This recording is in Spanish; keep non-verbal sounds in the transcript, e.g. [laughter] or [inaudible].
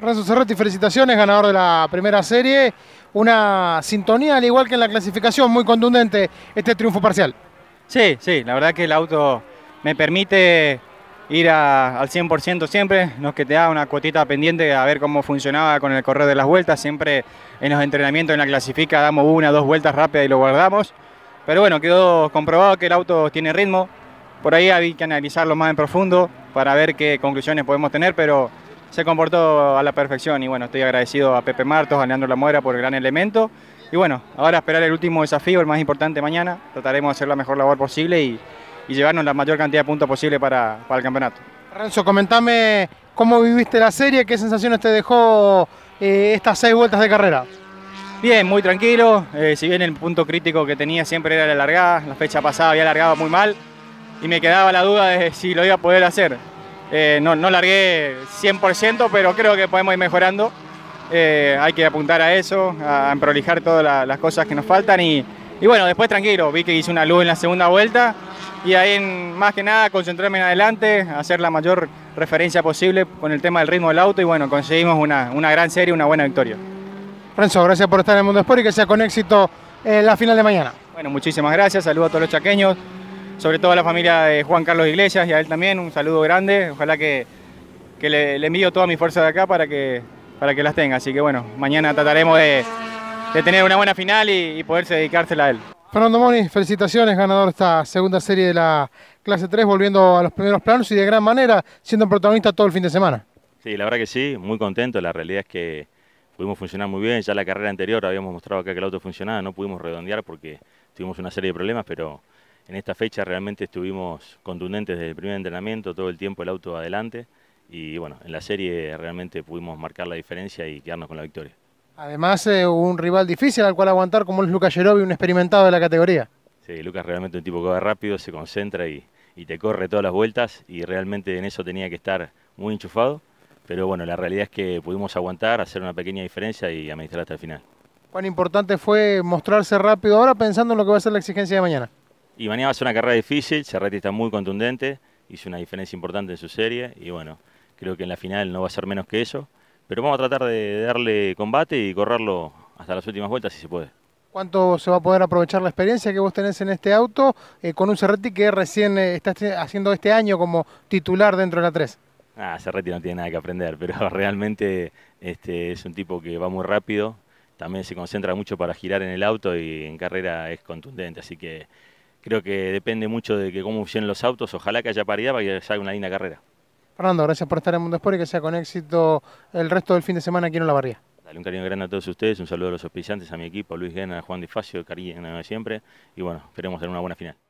Renzo Cerretti, felicitaciones, ganador de la primera serie. Una sintonía, al igual que en la clasificación, muy contundente este triunfo parcial. Sí, sí, la verdad que el auto me permite ir al 100% siempre, no es que te da una cuotita pendiente a ver cómo funcionaba con el correr de las vueltas, siempre en los entrenamientos, en la clasifica, damos una, dos vueltas rápidas y lo guardamos. Pero bueno, quedó comprobado que el auto tiene ritmo, por ahí hay que analizarlo más en profundo para ver qué conclusiones podemos tener, pero se comportó a la perfección y bueno, estoy agradecido a Pepe Martos, a Leandro Muera por el gran elemento. Y bueno, ahora esperar el último desafío, el más importante mañana. Trataremos de hacer la mejor labor posible y, llevarnos la mayor cantidad de puntos posible para, el campeonato. Renzo, comentame cómo viviste la serie, qué sensaciones te dejó eh, estas seis vueltas de carrera. Bien, muy tranquilo. Eh, si bien el punto crítico que tenía siempre era la largada, la fecha pasada había largado muy mal y me quedaba la duda de si lo iba a poder hacer eh, no, largué 100%, pero creo que podemos ir mejorando. Eh, hay que apuntar a eso, a, prolijar todas las cosas que nos faltan. Y, bueno, después tranquilo, vi que hice una luz en la segunda vuelta y ahí más que nada concentrarme en adelante, hacer la mayor referencia posible con el tema del ritmo del auto y bueno, conseguimos una, gran serie, una buena victoria. Renzo, gracias por estar en el Mundo Sport y que sea con éxito la final de mañana. Bueno, muchísimas gracias, saludos a todos los chaqueños sobre todo a la familia de Juan Carlos Iglesias y a él también, un saludo grande, ojalá que, que le, envío toda mi fuerza de acá para que, para que las tenga, así que bueno, mañana trataremos de, de tener una buena final y, y poderse dedicársela a él. Fernando Moni, felicitaciones, ganador de esta segunda serie de la clase 3, volviendo a los primeros planos y de gran manera, siendo protagonista todo el fin de semana. Sí, la verdad que sí, muy contento, la realidad es que pudimos funcionar muy bien, ya la carrera anterior habíamos mostrado acá que el auto funcionaba, no pudimos redondear porque tuvimos una serie de problemas, pero en esta fecha realmente estuvimos contundentes desde el primer entrenamiento, todo el tiempo el auto adelante y bueno, en la serie realmente pudimos marcar la diferencia y quedarnos con la victoria. Además, eh, un rival difícil al cual aguantar como es Lucas Yerobi, un experimentado de la categoría. Sí, Lucas realmente un tipo que va rápido, se concentra y, y te corre todas las vueltas y realmente en eso tenía que estar muy enchufado. Pero bueno, la realidad es que pudimos aguantar, hacer una pequeña diferencia y administrar hasta el final. ¿Cuán importante fue mostrarse rápido ahora pensando en lo que va a ser la exigencia de mañana? Y mañana va a ser una carrera difícil, Cerretti está muy contundente, hizo una diferencia importante en su serie y bueno, creo que en la final no va a ser menos que eso. Pero vamos a tratar de darle combate y correrlo hasta las últimas vueltas si se puede. ¿Cuánto se va a poder aprovechar la experiencia que vos tenés en este auto eh, con un Cerretti que recién eh, está este, haciendo este año como titular dentro de la 3? Ah, Cerretti no tiene nada que aprender, pero [laughs] realmente este, es un tipo que va muy rápido, también se concentra mucho para girar en el auto y en carrera es contundente, así que creo que depende mucho de que cómo funcionen los autos. Ojalá que haya paridad para que salga una linda carrera. Fernando, gracias por estar en Mundo Sport y que sea con éxito el resto del fin de semana aquí en La Barría. Dale un cariño grande a todos ustedes, un saludo a los auspiciantes, a mi equipo, a Luis Gena, a Juan Difacio, cariño siempre. Y bueno, esperemos tener una buena final.